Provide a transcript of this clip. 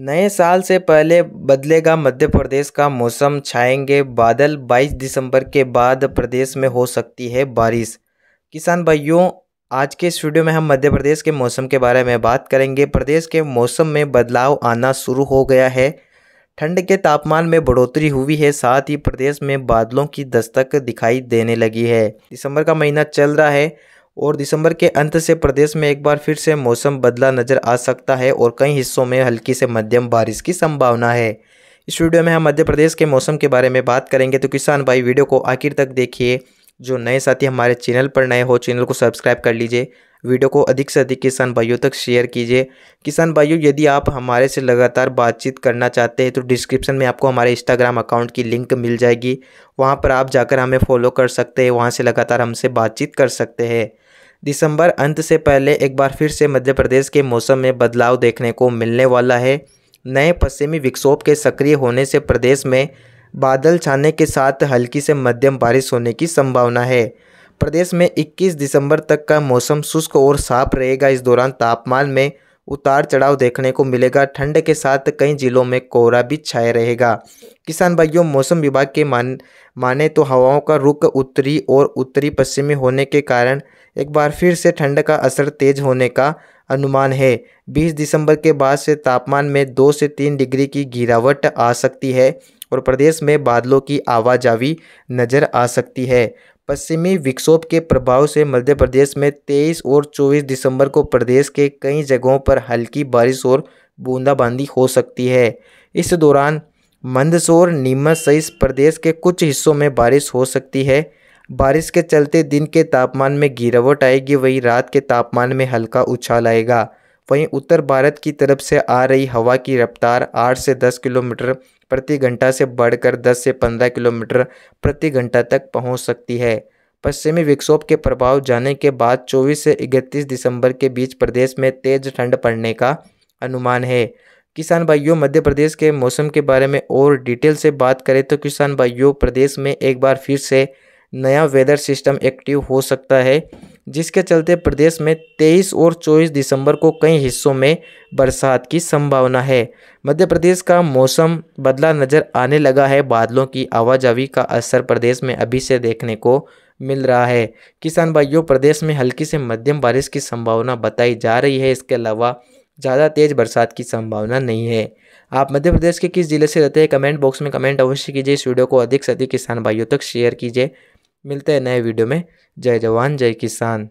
नए साल से पहले बदलेगा मध्य प्रदेश का मौसम छाएंगे बादल 22 दिसंबर के बाद प्रदेश में हो सकती है बारिश किसान भाइयों आज के स्टूडियो में हम मध्य प्रदेश के मौसम के बारे में बात करेंगे प्रदेश के मौसम में बदलाव आना शुरू हो गया है ठंड के तापमान में बढ़ोतरी हुई है साथ ही प्रदेश में बादलों की दस्तक दिखाई देने लगी है दिसंबर का महीना चल रहा है और दिसंबर के अंत से प्रदेश में एक बार फिर से मौसम बदला नजर आ सकता है और कई हिस्सों में हल्की से मध्यम बारिश की संभावना है इस वीडियो में हम मध्य प्रदेश के मौसम के बारे में बात करेंगे तो किसान भाई वीडियो को आखिर तक देखिए जो नए साथी हमारे चैनल पर नए हो चैनल को सब्सक्राइब कर लीजिए वीडियो को अधिक से अधिक किसान भाइयों तक शेयर कीजिए किसान भाइयों यदि आप हमारे से लगातार बातचीत करना चाहते हैं तो डिस्क्रिप्शन में आपको हमारे इंस्टाग्राम अकाउंट की लिंक मिल जाएगी वहाँ पर आप जाकर हमें फॉलो कर सकते हैं वहाँ से लगातार हमसे बातचीत कर सकते हैं दिसंबर अंत से पहले एक बार फिर से मध्य प्रदेश के मौसम में बदलाव देखने को मिलने वाला है नए पश्चिमी विक्षोभ के सक्रिय होने से प्रदेश में बादल छाने के साथ हल्की से मध्यम बारिश होने की संभावना है प्रदेश में 21 दिसंबर तक का मौसम शुष्क और साफ रहेगा इस दौरान तापमान में उतार चढ़ाव देखने को मिलेगा ठंड के साथ कई जिलों में कोहरा भी छाए रहेगा किसान भाइयों मौसम विभाग के मान माने तो हवाओं का रुख उत्तरी और उत्तरी पश्चिमी होने के कारण एक बार फिर से ठंड का असर तेज होने का अनुमान है 20 दिसंबर के बाद से तापमान में दो से तीन डिग्री की गिरावट आ सकती है और प्रदेश में बादलों की आवाजावी नज़र आ सकती है पश्चिमी विक्षोभ के प्रभाव से मध्य प्रदेश में 23 और 24 दिसंबर को प्रदेश के कई जगहों पर हल्की बारिश और बूंदाबांदी हो सकती है इस दौरान मंदसौर नीमच सहित प्रदेश के कुछ हिस्सों में बारिश हो सकती है बारिश के चलते दिन के तापमान में गिरावट आएगी वहीं रात के तापमान में हल्का उछाल आएगा वहीं उत्तर भारत की तरफ से आ रही हवा की रफ्तार आठ से दस किलोमीटर प्रति घंटा से बढ़कर 10 से 15 किलोमीटर प्रति घंटा तक पहुंच सकती है पश्चिमी विक्षोभ के प्रभाव जाने के बाद 24 से 31 दिसंबर के बीच प्रदेश में तेज ठंड पड़ने का अनुमान है किसान भाइयों मध्य प्रदेश के मौसम के बारे में और डिटेल से बात करें तो किसान भाइयों प्रदेश में एक बार फिर से नया वेदर सिस्टम एक्टिव हो सकता है जिसके चलते प्रदेश में 23 और 24 दिसंबर को कई हिस्सों में बरसात की संभावना है मध्य प्रदेश का मौसम बदला नज़र आने लगा है बादलों की आवाजावी का असर प्रदेश में अभी से देखने को मिल रहा है किसान भाइयों प्रदेश में हल्की से मध्यम बारिश की संभावना बताई जा रही है इसके अलावा ज़्यादा तेज़ बरसात की संभावना नहीं है आप मध्य प्रदेश के किस ज़िले से रहते हैं कमेंट बॉक्स में कमेंट अवश्य कीजिए इस वीडियो को अधिक से अधिक किसान भाइयों तक शेयर कीजिए मिलते हैं नए वीडियो में जय जवान जय किसान